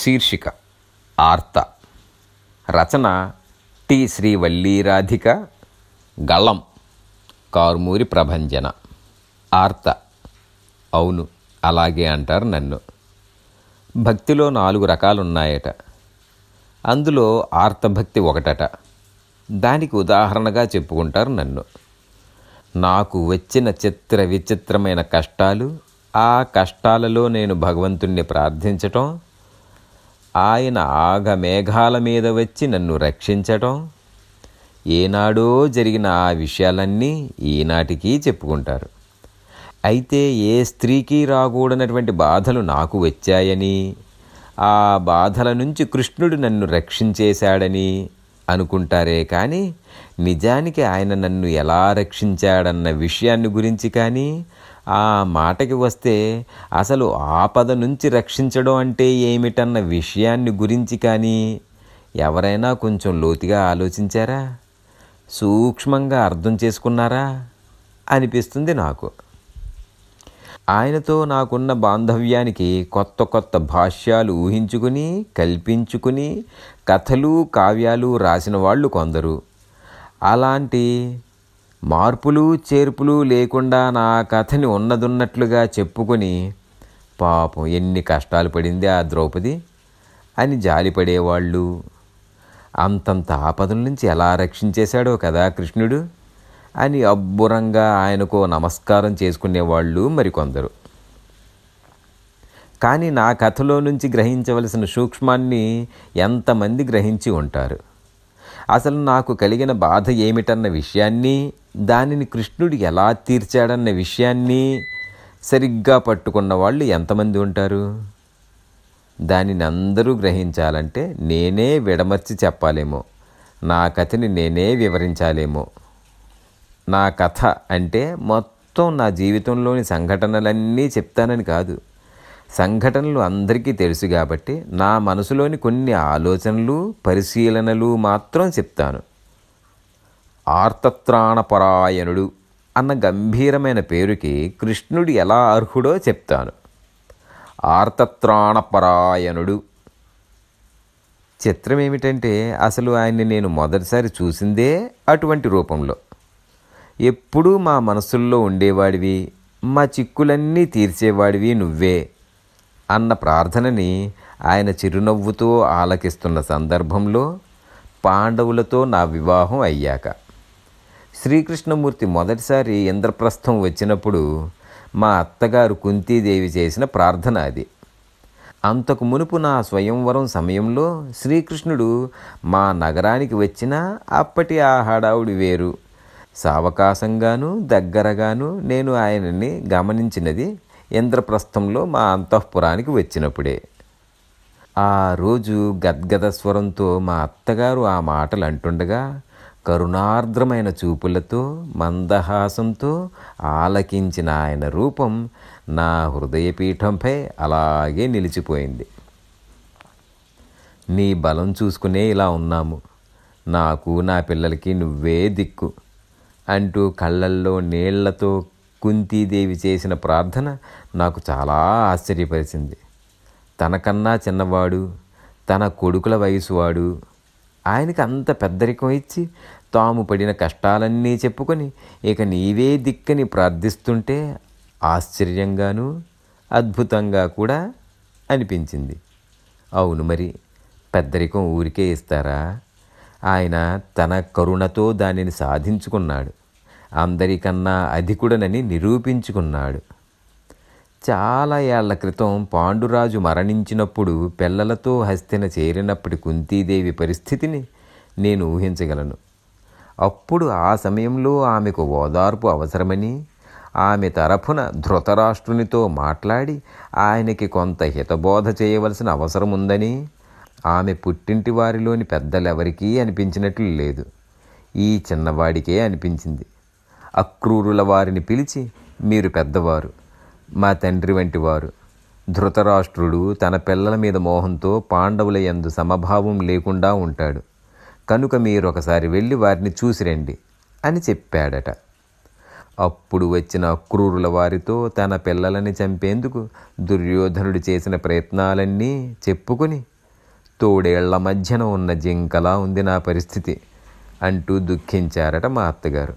శీర్షిక ఆర్త రచన టి శ్రీ వల్లీరాధిక గళం కార్మూరి ప్రభంజన ఆర్త అవును అలాగే అంటారు నన్ను భక్తిలో నాలుగు రకాలున్నాయట అందులో ఆర్తభక్తి ఒకటట దానికి ఉదాహరణగా చెప్పుకుంటారు నన్ను నాకు వచ్చిన చిత్ర విచిత్రమైన కష్టాలు ఆ కష్టాలలో నేను భగవంతుణ్ణి ప్రార్థించటం ఆయన ఆగమేఘాల మీద వచ్చి నన్ను రక్షించటం ఏనాడో జరిగిన ఆ విషయాలన్నీ ఈనాటికీ చెప్పుకుంటారు అయితే ఏ స్త్రీకి రాకూడనటువంటి బాధలు నాకు వచ్చాయని ఆ బాధల నుంచి కృష్ణుడు నన్ను రక్షించేశాడని అనుకుంటారే కానీ నిజానికి ఆయన నన్ను ఎలా రక్షించాడన్న విషయాన్ని గురించి కానీ ఆ మాటకి వస్తే అసలు ఆపద నుంచి రక్షించడం అంటే ఏమిటన్న విషయాన్ని గురించి కానీ ఎవరైనా కొంచెం లోతుగా ఆలోచించారా సూక్ష్మంగా అర్థం చేసుకున్నారా అనిపిస్తుంది నాకు ఆయనతో నాకున్న బాంధవ్యానికి కొత్త కొత్త భాష్యాలు ఊహించుకుని కల్పించుకుని కథలు కావ్యాలు రాసిన వాళ్ళు కొందరు అలాంటి మార్పులు చేర్పులు లేకుండా నా కథని ఉన్నదున్నట్లుగా చెప్పుకొని పాపం ఎన్ని కష్టాలు పడింది ఆ ద్రౌపది అని జాలిపడేవాళ్ళు అంతంత ఆపదల నుంచి ఎలా రక్షించేశాడో కదా కృష్ణుడు అని అబ్బురంగా ఆయనకు నమస్కారం చేసుకునేవాళ్ళు మరికొందరు కానీ నా కథలో నుంచి గ్రహించవలసిన సూక్ష్మాన్ని ఎంతమంది గ్రహించి ఉంటారు అసలు నాకు కలిగిన బాధ ఏమిటన్న విషయాన్ని దానిని కృష్ణుడు ఎలా తీర్చాడన్న విషయాన్ని సరిగ్గా పట్టుకున్న వాళ్ళు ఎంతమంది ఉంటారు దానిని అందరూ గ్రహించాలంటే నేనే విడమర్చి చెప్పాలేమో నా కథని నేనే వివరించాలేమో నా కథ అంటే మొత్తం నా జీవితంలోని సంఘటనలన్నీ చెప్తానని కాదు సంఘటనలు అందరికీ తెలుసు కాబట్టి నా మనసులోని కొన్ని ఆలోచనలు పరిశీలనలు మాత్రం చెప్తాను ఆర్తత్రాణపరాయణుడు అన్న గంభీరమైన పేరుకి కృష్ణుడు ఎలా అర్హుడో చెప్తాను ఆర్తత్రాణపరాయణుడు చిత్రం ఏమిటంటే అసలు ఆయన్ని నేను మొదటిసారి చూసిందే అటువంటి రూపంలో ఎప్పుడూ మా మనసుల్లో ఉండేవాడివి మా చిక్కులన్నీ తీర్చేవాడివి నువ్వే అన్న ప్రార్థనని ఆయన చిరునవ్వుతో ఆలకిస్తున్న సందర్భంలో పాండవులతో నా వివాహం అయ్యాక శ్రీకృష్ణమూర్తి మొదటిసారి ఇంద్రప్రస్థం వచ్చినప్పుడు మా అత్తగారు కుంతీదేవి చేసిన ప్రార్థన అది అంతకు మునుపు నా స్వయంవరం సమయంలో శ్రీకృష్ణుడు మా నగరానికి వచ్చినా అప్పటి ఆ హడావుడి వేరు సావకాశంగాను దగ్గరగాను నేను ఆయనని గమనించినది ఇంద్రప్రస్థంలో మా అంతఃపురానికి వచ్చినప్పుడే ఆ రోజు గద్గద స్వరంతో మా అత్తగారు ఆ మాటలు అంటుండగా కరుణార్ద్రమైన చూపులతో మందహాసంతో ఆలకించిన ఆయన రూపం నా హృదయపీఠంపై అలాగే నిలిచిపోయింది నీ బలం చూసుకునే ఇలా ఉన్నాము నాకు నా పిల్లలకి నువ్వే దిక్కు అంటూ కళ్ళల్లో నీళ్లతో కుంతీదేవి చేసిన ప్రార్థన నాకు చాలా ఆశ్చర్యపరిచింది తనకన్నా చిన్నవాడు తన కొడుకుల వయసువాడు ఆయనకి అంత పెద్దరికం ఇచ్చి తాము పడిన కష్టాలన్నీ చెప్పుకొని ఇక నీవే దిక్కని ప్రార్థిస్తుంటే ఆశ్చర్యంగాను అద్భుతంగా కూడా అనిపించింది అవును మరి పెద్దరికం ఊరికే ఇస్తారా ఆయన తన కరుణతో దానిని సాధించుకున్నాడు అందరికన్నా అధికుడనని నిరూపించుకున్నాడు చాలా ఏళ్ల క్రితం పాండురాజు మరణించినప్పుడు పిల్లలతో హస్తిన చేరినప్పటి కుంతీదేవి పరిస్థితిని నేను ఊహించగలను అప్పుడు ఆ సమయంలో ఆమెకు ఓదార్పు అవసరమని ఆమె తరఫున ధృతరాష్ట్రునితో మాట్లాడి ఆయనకి కొంత హితబోధ చేయవలసిన అవసరం ఉందని ఆమె పుట్టింటి వారిలోని పెద్దలెవరికీ అనిపించినట్లు లేదు ఈ చిన్నవాడికే అనిపించింది అక్రూరుల వారిని పిలిచి మీరు పెద్దవారు మా తండ్రి వంటివారు ధృతరాష్ట్రుడు తన పిల్లల మీద మోహంతో పాండవుల ఎందు సమభావం లేకుండా ఉంటాడు కనుక మీరు ఒకసారి వెళ్ళి వారిని చూసిరండి అని చెప్పాడట అప్పుడు వచ్చిన అక్రూరుల వారితో తన పిల్లలని చంపేందుకు దుర్యోధనుడు చేసిన ప్రయత్నాలన్నీ చెప్పుకుని తోడేళ్ల మధ్యన ఉన్న జింకలా ఉంది నా పరిస్థితి అంటూ దుఃఖించారట మా అత్తగారు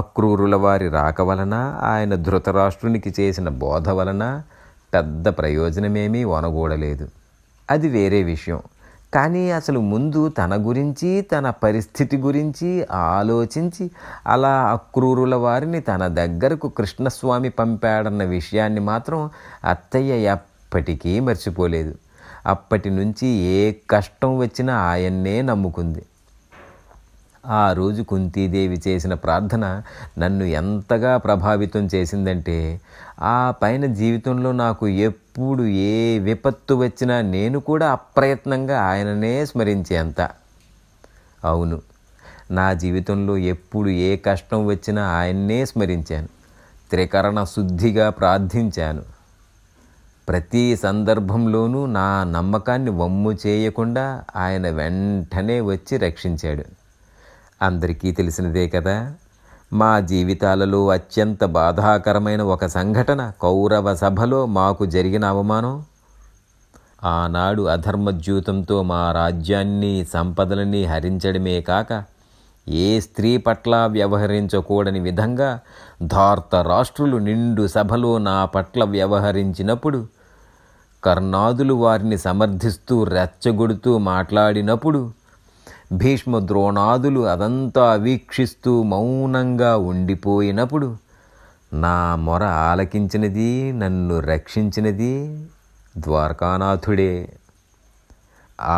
అక్రూరుల వారి రాక వలన ఆయన ధృతరాష్ట్రునికి చేసిన బోధ వలన పెద్ద ప్రయోజనమేమీ వనగూడలేదు అది వేరే విషయం కానీ అసలు ముందు తన గురించి తన పరిస్థితి గురించి ఆలోచించి అలా అక్రూరుల వారిని తన దగ్గరకు కృష్ణస్వామి పంపాడన్న విషయాన్ని మాత్రం అత్తయ్య ఎప్పటికీ మర్చిపోలేదు అప్పటి నుంచి ఏ కష్టం వచ్చినా ఆయన్నే నమ్ముకుంది ఆ రోజు కుంతీదేవి చేసిన ప్రార్థన నన్ను ఎంతగా ప్రభావితం చేసిందంటే ఆ పైన జీవితంలో నాకు ఎప్పుడు ఏ విపత్తు వచ్చినా నేను కూడా అప్రయత్నంగా ఆయననే స్మరించేంత అవును నా జీవితంలో ఎప్పుడు ఏ కష్టం వచ్చినా ఆయన్నే స్మరించాను త్రికరణ శుద్ధిగా ప్రార్థించాను ప్రతి సందర్భంలోనూ నా నమ్మకాన్ని వమ్ము చేయకుండా ఆయన వెంటనే వచ్చి రక్షించాడు అందరికీ తెలిసినదే కదా మా జీవితాలలో అత్యంత బాధాకరమైన ఒక సంఘటన కౌరవ సభలో మాకు జరిగిన అవమానం ఆనాడు అధర్మద్యూతంతో మా రాజ్యాన్ని సంపదలని హరించడమే కాక ఏ స్త్రీ పట్ల వ్యవహరించకూడని విధంగా ధార్త రాష్ట్రులు నిండు సభలో నా పట్ల వ్యవహరించినప్పుడు కర్ణాదులు వారిని సమర్థిస్తూ రెచ్చగొడుతూ మాట్లాడినప్పుడు భీష్మ ద్రోణాదులు అదంతా వీక్షిస్తూ మౌనంగా ఉండిపోయినప్పుడు నా మొర ఆలకించినది నన్ను రక్షించినది ద్వారకానాథుడే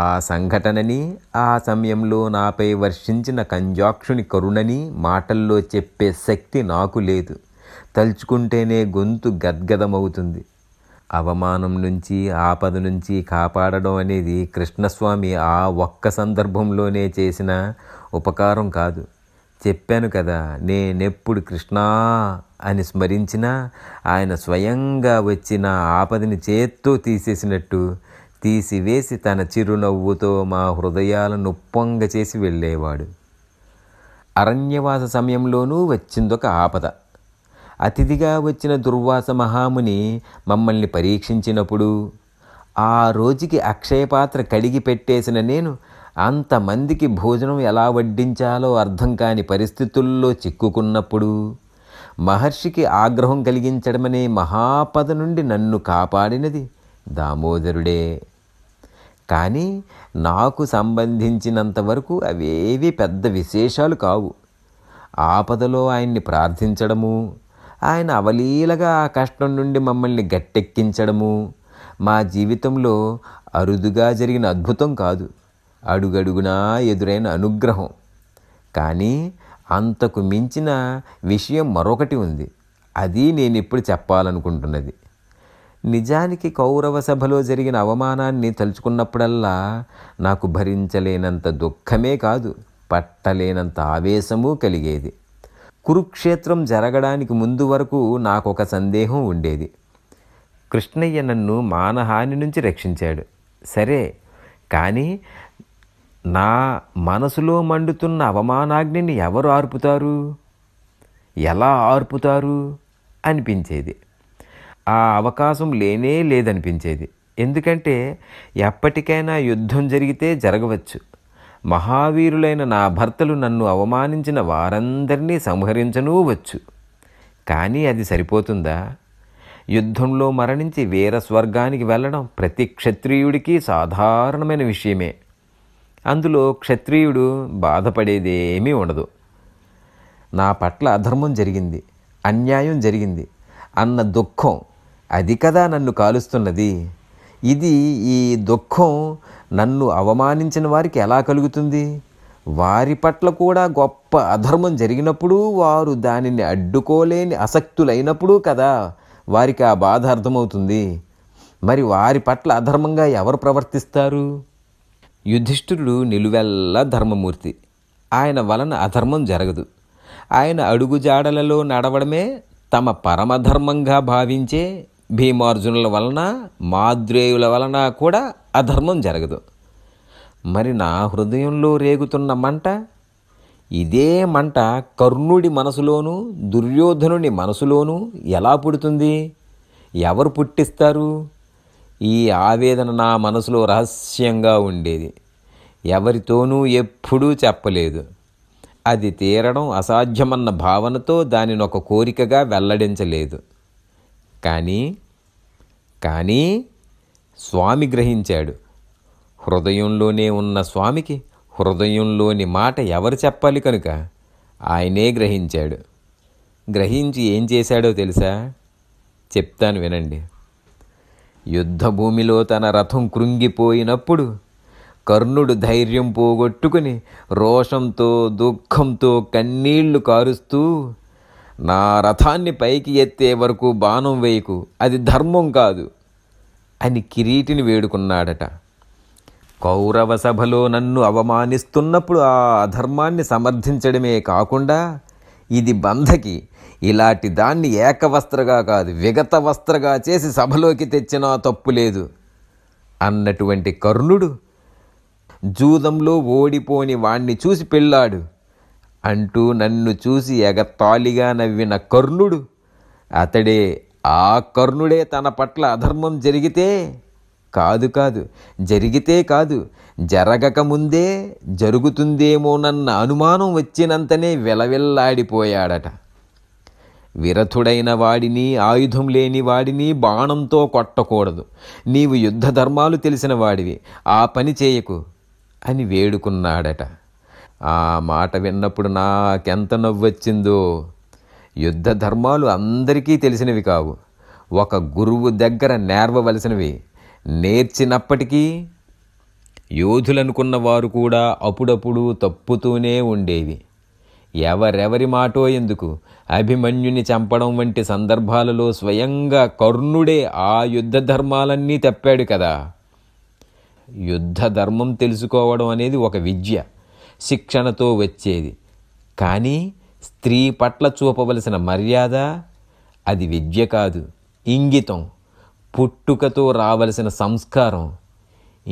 ఆ సంఘటనని ఆ సమయంలో నాపై వర్షించిన కంజాక్షుని కరుణని మాటల్లో చెప్పే శక్తి నాకు లేదు తలుచుకుంటేనే గొంతు గద్గదమవుతుంది అవమానం నుంచి ఆపద నుంచి కాపాడడం అనేది కృష్ణస్వామి ఆ ఒక్క సందర్భంలోనే చేసిన ఉపకారం కాదు చెప్పాను కదా నేనెప్పుడు కృష్ణా అని స్మరించినా ఆయన స్వయంగా వచ్చిన ఆపదని చేత్తో తీసేసినట్టు తీసివేసి తన చిరునవ్వుతో మా హృదయాలను నొప్పంగా చేసి వెళ్ళేవాడు అరణ్యవాస సమయంలోనూ వచ్చిందొక ఆపద అతిథిగా వచ్చిన దుర్వాస మహాముని మమ్మల్ని పరీక్షించినప్పుడు ఆ రోజుకి అక్షయపాత్ర కడిగి పెట్టేసిన నేను అంతమందికి భోజనం ఎలా వడ్డించాలో అర్థం కాని పరిస్థితుల్లో చిక్కుకున్నప్పుడు మహర్షికి ఆగ్రహం కలిగించడమనే మహాపద నుండి నన్ను కాపాడినది దామోదరుడే కానీ నాకు సంబంధించినంతవరకు అవేవి పెద్ద విశేషాలు కావు ఆపదలో ఆయన్ని ప్రార్థించడము ఆయన అవలీలగా ఆ కష్టం నుండి మమ్మల్ని గట్టెక్కించడము మా జీవితంలో అరుదుగా జరిగిన అద్భుతం కాదు అడుగడుగునా ఎదురైన అనుగ్రహం కానీ అంతకు మించిన విషయం మరొకటి ఉంది అది నేను ఇప్పుడు చెప్పాలనుకుంటున్నది నిజానికి కౌరవ సభలో జరిగిన అవమానాన్ని తలుచుకున్నప్పుడల్లా నాకు భరించలేనంత దుఃఖమే కాదు పట్టలేనంత ఆవేశము కలిగేది కురుక్షేత్రం జరగడానికి ముందు వరకు నాకు ఒక సందేహం ఉండేది కృష్ణయ్య నన్ను మానహాని నుంచి రక్షించాడు సరే కానీ నా మనసులో మండుతున్న అవమానాగ్నిని ఎవరు ఆర్పుతారు ఎలా ఆర్పుతారు అనిపించేది ఆ అవకాశం లేనే లేదనిపించేది ఎందుకంటే ఎప్పటికైనా యుద్ధం జరిగితే జరగవచ్చు మహావీరులైన నా భర్తలు నన్ను అవమానించిన వారందరినీ సంహరించనూ వచ్చు కానీ అది సరిపోతుందా యుద్ధంలో మరణించి వీర స్వర్గానికి వెళ్ళడం ప్రతి క్షత్రియుడికి సాధారణమైన విషయమే అందులో క్షత్రియుడు బాధపడేదేమీ ఉండదు నా పట్ల అధర్మం జరిగింది అన్యాయం జరిగింది అన్న దుఃఖం అది కదా నన్ను కాలుస్తున్నది ఇది ఈ దుఃఖం నన్ను అవమానించిన వారికి ఎలా కలుగుతుంది వారి పట్ల కూడా గొప్ప అధర్మం జరిగినప్పుడు వారు దానిని అడ్డుకోలేని అసక్తులైనప్పుడు కదా వారికి ఆ బాధ అర్థమవుతుంది మరి వారి పట్ల అధర్మంగా ఎవరు ప్రవర్తిస్తారు యుధిష్ఠిరుడు నిలువెల్లా ధర్మమూర్తి ఆయన వలన అధర్మం జరగదు ఆయన అడుగుజాడలలో నడవడమే తమ పరమధర్మంగా భావించే భీమార్జునుల వలన మాద్రేయుల వలన కూడా అధర్మం జరగదు మరి నా హృదయంలో రేగుతున్న మంట ఇదే మంట కర్ణుడి మనసులోనూ దుర్యోధనుడి మనసులోనూ ఎలా పుడుతుంది ఎవరు పుట్టిస్తారు ఈ ఆవేదన నా మనసులో రహస్యంగా ఉండేది ఎవరితోనూ ఎప్పుడూ చెప్పలేదు అది తీరడం అసాధ్యమన్న భావనతో దానిని ఒక కోరికగా వెల్లడించలేదు కానీ కానీ స్వామి గ్రహించాడు హృదయంలోనే ఉన్న స్వామికి హృదయంలోని మాట ఎవరు చెప్పాలి కనుక ఆయనే గ్రహించాడు గ్రహించి ఏం చేశాడో తెలుసా చెప్తాను వినండి యుద్ధభూమిలో తన రథం కృంగిపోయినప్పుడు కర్ణుడు ధైర్యం పోగొట్టుకుని రోషంతో దుఃఖంతో కన్నీళ్లు కారుస్తూ నా రథాన్ని పైకి ఎత్తే వరకు బాణం వేయకు అది ధర్మం కాదు అని కిరీటిని వేడుకున్నాడట కౌరవ సభలో నన్ను అవమానిస్తున్నప్పుడు ఆ అధర్మాన్ని సమర్థించడమే కాకుండా ఇది బంధకి ఇలాంటి దాన్ని ఏకవస్త్రగా కాదు విగత వస్త్రగా చేసి సభలోకి తెచ్చినా తప్పు లేదు అన్నటువంటి కర్ణుడు జూదంలో ఓడిపోని వాణ్ణి చూసి పెళ్ళాడు అంటూ నన్ను చూసి ఎగతాళిగా నవ్విన కర్ణుడు అతడే ఆ కర్ణుడే తన పట్ల అధర్మం జరిగితే కాదు కాదు జరిగితే కాదు జరగకముందే జరుగుతుందేమోనన్న అనుమానం వచ్చినంతనే విలవిల్లాడిపోయాడట విరథుడైన వాడిని ఆయుధం లేని వాడిని బాణంతో కొట్టకూడదు నీవు యుద్ధ ధర్మాలు తెలిసిన వాడివి ఆ పని చేయకు అని వేడుకున్నాడట ఆ మాట విన్నప్పుడు నాకెంత నవ్వొచ్చిందో యుద్ధ ధర్మాలు అందరికీ తెలిసినవి కావు ఒక గురువు దగ్గర నేర్వవలసినవి నేర్చినప్పటికీ యోధులనుకున్న వారు కూడా అప్పుడప్పుడు తప్పుతూనే ఉండేవి ఎవరెవరి మాటో ఎందుకు అభిమన్యుని చంపడం వంటి సందర్భాలలో స్వయంగా కర్ణుడే ఆ యుద్ధ ధర్మాలన్నీ తప్పాడు కదా యుద్ధ ధర్మం తెలుసుకోవడం అనేది ఒక విద్య శిక్షణతో వచ్చేది కానీ స్త్రీ పట్ల చూపవలసిన మర్యాద అది విద్య కాదు ఇంగితం పుట్టుకతో రావలసిన సంస్కారం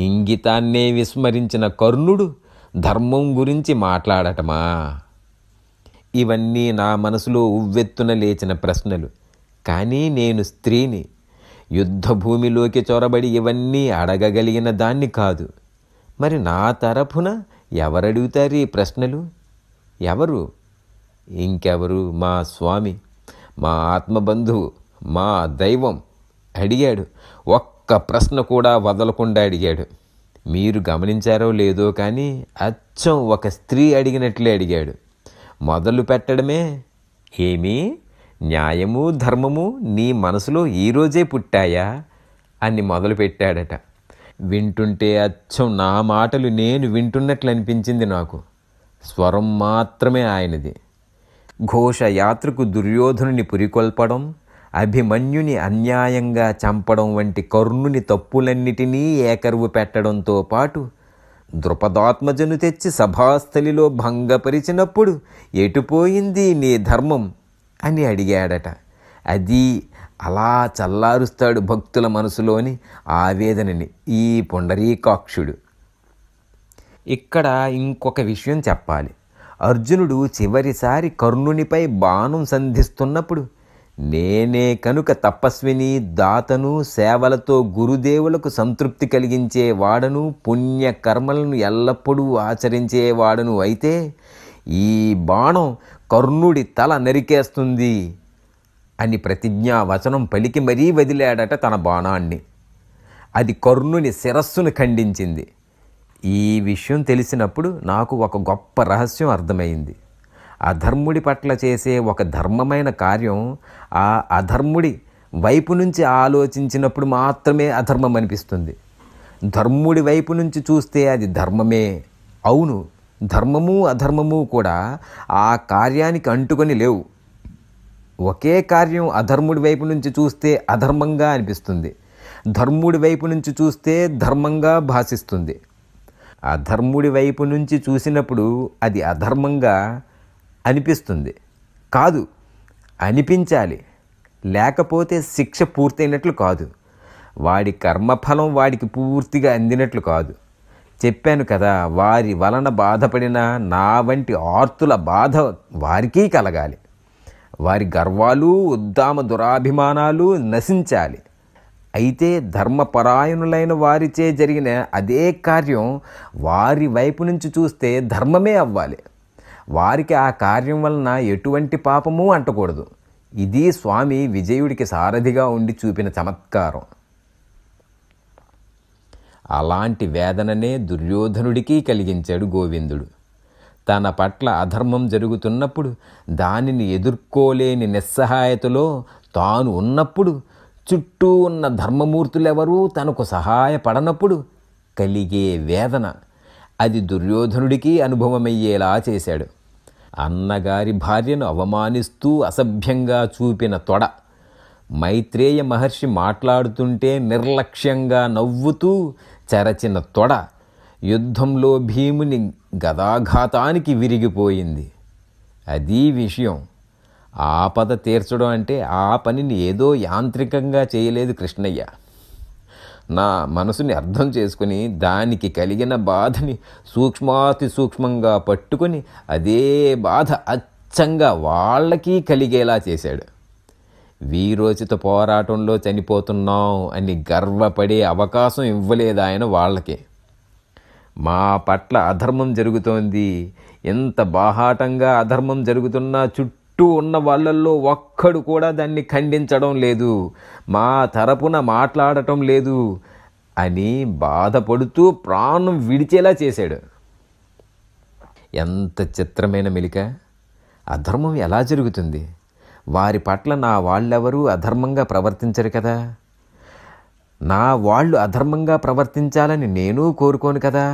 ఇంగితాన్నే విస్మరించిన కర్ణుడు ధర్మం గురించి మాట్లాడటమా ఇవన్నీ నా మనసులో ఉవ్వెత్తున లేచిన ప్రశ్నలు కానీ నేను స్త్రీని యుద్ధభూమిలోకి చొరబడి ఇవన్నీ అడగగలిగిన దాన్ని కాదు మరి నా తరఫున ఎవరడుగుతారు ఈ ప్రశ్నలు ఎవరు ఇంకెవరు మా స్వామి మా ఆత్మబంధువు మా దైవం అడిగాడు ఒక్క ప్రశ్న కూడా వదలకుండా అడిగాడు మీరు గమనించారో లేదో కానీ అచ్చం ఒక స్త్రీ అడిగినట్లే అడిగాడు మొదలు పెట్టడమే ఏమీ న్యాయము ధర్మము నీ మనసులో ఈరోజే పుట్టాయా అని మొదలుపెట్టాడట వింటుంటే అచ్చం నా మాటలు నేను వింటున్నట్లు అనిపించింది నాకు స్వరం మాత్రమే ఆయనది ఘోష యాత్రకు దుర్యోధనుని పురికొల్పడం అభిమన్యుని అన్యాయంగా చంపడం వంటి కర్ణుని తప్పులన్నిటినీ ఏకరువు పెట్టడంతో పాటు దృపదాత్మజను తెచ్చి సభాస్థలిలో భంగపరిచినప్పుడు ఎటుపోయింది నీ ధర్మం అని అడిగాడట అది అలా చల్లారుస్తాడు భక్తుల మనసులోని ఆవేదనని ఈ పుండరీకాక్షుడు ఇక్కడ ఇంకొక విషయం చెప్పాలి అర్జునుడు చివరిసారి కర్ణునిపై బాణం సంధిస్తున్నప్పుడు నేనే కనుక తపస్విని దాతను సేవలతో గురుదేవులకు సంతృప్తి కలిగించే వాడను పుణ్యకర్మలను ఎల్లప్పుడూ ఆచరించేవాడను అయితే ఈ బాణం కర్ణుడి తల నరికేస్తుంది అని ప్రతిజ్ఞావచనం పలికి మరీ వదిలాడట తన బాణాన్ని అది కర్ణుని శిరస్సును ఖండించింది ఈ విషయం తెలిసినప్పుడు నాకు ఒక గొప్ప రహస్యం అర్థమైంది అధర్ముడి పట్ల చేసే ఒక ధర్మమైన కార్యం ఆ అధర్ముడి వైపు నుంచి ఆలోచించినప్పుడు మాత్రమే అధర్మం అనిపిస్తుంది ధర్ముడి వైపు నుంచి చూస్తే అది ధర్మమే అవును ధర్మము అధర్మము కూడా ఆ కార్యానికి అంటుకొని లేవు ఒకే కార్యం అధర్ముడి వైపు నుంచి చూస్తే అధర్మంగా అనిపిస్తుంది ధర్ముడి వైపు నుంచి చూస్తే ధర్మంగా భాషిస్తుంది అధర్ముడి వైపు నుంచి చూసినప్పుడు అది అధర్మంగా అనిపిస్తుంది కాదు అనిపించాలి లేకపోతే శిక్ష పూర్తయినట్లు కాదు వాడి కర్మఫలం వాడికి పూర్తిగా అందినట్లు కాదు చెప్పాను కదా వారి వలన బాధపడిన నా వంటి ఆర్తుల బాధ వారికీ కలగాలి వారి గర్వాలు ఉద్దామ దురాభిమానాలు నశించాలి అయితే ధర్మపరాయణులైన వారిచే జరిగిన అదే కార్యం వారి వైపు నుంచి చూస్తే ధర్మమే అవ్వాలి వారికి ఆ కార్యం వలన ఎటువంటి పాపము అంటకూడదు ఇది స్వామి విజయుడికి సారథిగా ఉండి చూపిన చమత్కారం అలాంటి వేదననే దుర్యోధనుడికి కలిగించాడు గోవిందుడు తన పట్ల అధర్మం జరుగుతున్నప్పుడు దానిని ఎదుర్కోలేని నిస్సహాయతలో తాను ఉన్నప్పుడు చుట్టూ ఉన్న ధర్మమూర్తులెవరూ తనకు సహాయపడనప్పుడు కలిగే వేదన అది దుర్యోధనుడికి అనుభవమయ్యేలా చేశాడు అన్నగారి భార్యను అవమానిస్తూ అసభ్యంగా చూపిన తొడ మైత్రేయ మహర్షి మాట్లాడుతుంటే నిర్లక్ష్యంగా నవ్వుతూ చెరచిన తొడ యుద్ధంలో భీముని గదాఘాతానికి విరిగిపోయింది అది విషయం ఆపద తీర్చడం అంటే ఆ పనిని ఏదో యాంత్రికంగా చేయలేదు కృష్ణయ్య నా మనసుని అర్థం చేసుకుని దానికి కలిగిన బాధని సూక్ష్మాతి సూక్ష్మంగా పట్టుకొని అదే బాధ అచ్చంగా వాళ్ళకి కలిగేలా చేశాడు వీరోచిత పోరాటంలో చనిపోతున్నాం అని గర్వపడే అవకాశం ఇవ్వలేదు ఆయన వాళ్ళకి మా పట్ల అధర్మం జరుగుతోంది ఎంత బాహాటంగా అధర్మం జరుగుతున్నా చుట్టూ ఉన్న వాళ్ళల్లో ఒక్కడు కూడా దాన్ని ఖండించడం లేదు మా తరపున మాట్లాడటం లేదు అని బాధపడుతూ ప్రాణం విడిచేలా చేశాడు ఎంత చిత్రమైన మెలిక అధర్మం ఎలా జరుగుతుంది వారి పట్ల నా వాళ్ళెవరూ అధర్మంగా ప్రవర్తించరు కదా నా వాళ్ళు అధర్మంగా ప్రవర్తించాలని నేను కోరుకోను కదా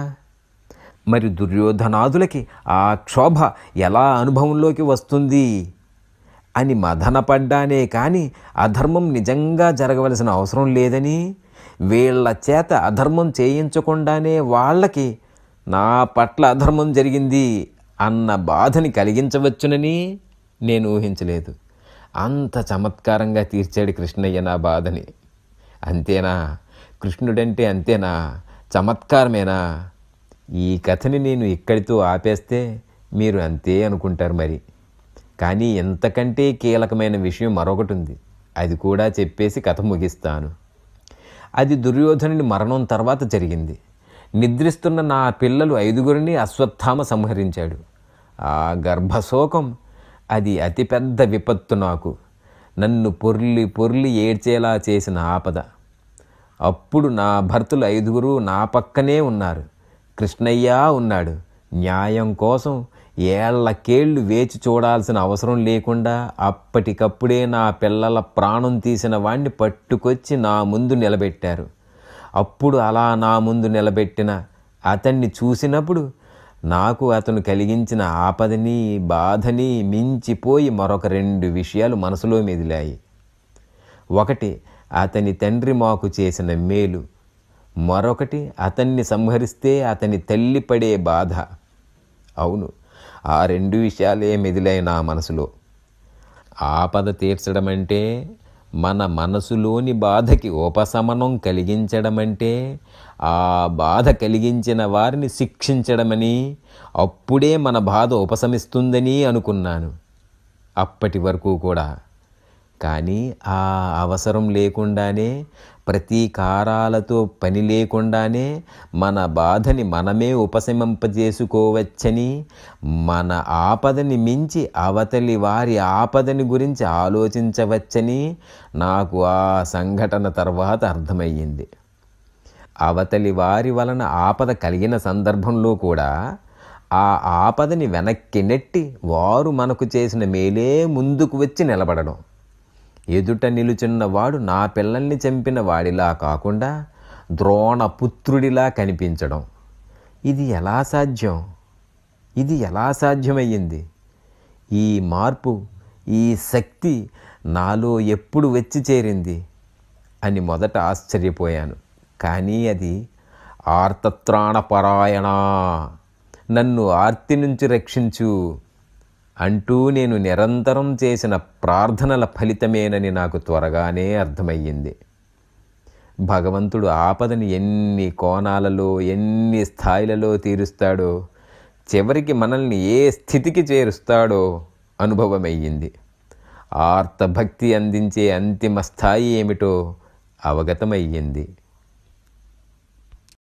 మరి దుర్యోధనాదులకి ఆ క్షోభ ఎలా అనుభవంలోకి వస్తుంది అని మదనపడ్డానే కానీ అధర్మం నిజంగా జరగవలసిన అవసరం లేదని వీళ్ళ చేత అధర్మం చేయించకుండానే వాళ్ళకి నా పట్ల అధర్మం జరిగింది అన్న బాధని కలిగించవచ్చునని నేను ఊహించలేదు అంత చమత్కారంగా తీర్చాడు కృష్ణయ్య నా బాధని అంతేనా కృష్ణుడంటే అంతేనా చమత్కారమేనా ఈ కథని నేను ఇక్కడితో ఆపేస్తే మీరు అంతే అనుకుంటారు మరి కానీ ఎంతకంటే కీలకమైన విషయం మరొకటి ఉంది అది కూడా చెప్పేసి కథ ముగిస్తాను అది దుర్యోధనుని మరణం తర్వాత జరిగింది నిద్రిస్తున్న నా పిల్లలు ఐదుగురిని అశ్వత్థామ సంహరించాడు ఆ గర్భశోకం అది అతిపెద్ద విపత్తు నాకు నన్ను పొర్లి పొర్లి ఏడ్చేలా చేసిన ఆపద అప్పుడు నా భర్తలు ఐదుగురు నా పక్కనే ఉన్నారు కృష్ణయ్య ఉన్నాడు న్యాయం కోసం ఏళ్లకేళ్ళు వేచి చూడాల్సిన అవసరం లేకుండా అప్పటికప్పుడే నా పిల్లల ప్రాణం తీసిన వాణ్ణి పట్టుకొచ్చి నా ముందు నిలబెట్టారు అప్పుడు అలా నా ముందు నిలబెట్టిన అతన్ని చూసినప్పుడు నాకు అతను కలిగించిన ఆపదని బాధని మించిపోయి మరొక రెండు విషయాలు మనసులో మెదిలాయి ఒకటి అతని తండ్రి మాకు చేసిన మేలు మరొకటి అతన్ని సంహరిస్తే అతని తల్లి పడే బాధ అవును ఆ రెండు విషయాలే మెదిలాయి నా మనసులో ఆపద తీర్చడం అంటే మన మనసులోని బాధకి ఉపశమనం కలిగించడమంటే ఆ బాధ కలిగించిన వారిని శిక్షించడమని అప్పుడే మన బాధ ఉపశమిస్తుందని అనుకున్నాను అప్పటి వరకు కూడా కానీ ఆ అవసరం లేకుండానే ప్రతీకారాలతో పని లేకుండానే మన బాధని మనమే ఉపశమింపజేసుకోవచ్చని మన ఆపదని మించి అవతలి వారి ఆపదని గురించి ఆలోచించవచ్చని నాకు ఆ సంఘటన తర్వాత అర్థమయ్యింది అవతలి వారి వలన ఆపద కలిగిన సందర్భంలో కూడా ఆ ఆపదని వెనక్కి నెట్టి వారు మనకు చేసిన మేలే ముందుకు వచ్చి నిలబడడం ఎదుట నిలుచున్నవాడు నా పిల్లల్ని చంపిన వాడిలా కాకుండా ద్రోణపుత్రుడిలా కనిపించడం ఇది ఎలా సాధ్యం ఇది ఎలా సాధ్యమయ్యింది ఈ మార్పు ఈ శక్తి నాలో ఎప్పుడు వచ్చి చేరింది అని మొదట ఆశ్చర్యపోయాను కానీ అది ఆర్తత్రాణపరాయణ నన్ను ఆర్తి నుంచి రక్షించు అంటూ నేను నిరంతరం చేసిన ప్రార్థనల ఫలితమేనని నాకు త్వరగానే అర్థమయ్యింది భగవంతుడు ఆపదని ఎన్ని కోణాలలో ఎన్ని స్థాయిలలో తీరుస్తాడో చివరికి మనల్ని ఏ స్థితికి చేరుస్తాడో అనుభవమయ్యింది ఆర్తభక్తి అందించే అంతిమ స్థాయి ఏమిటో అవగతమయ్యింది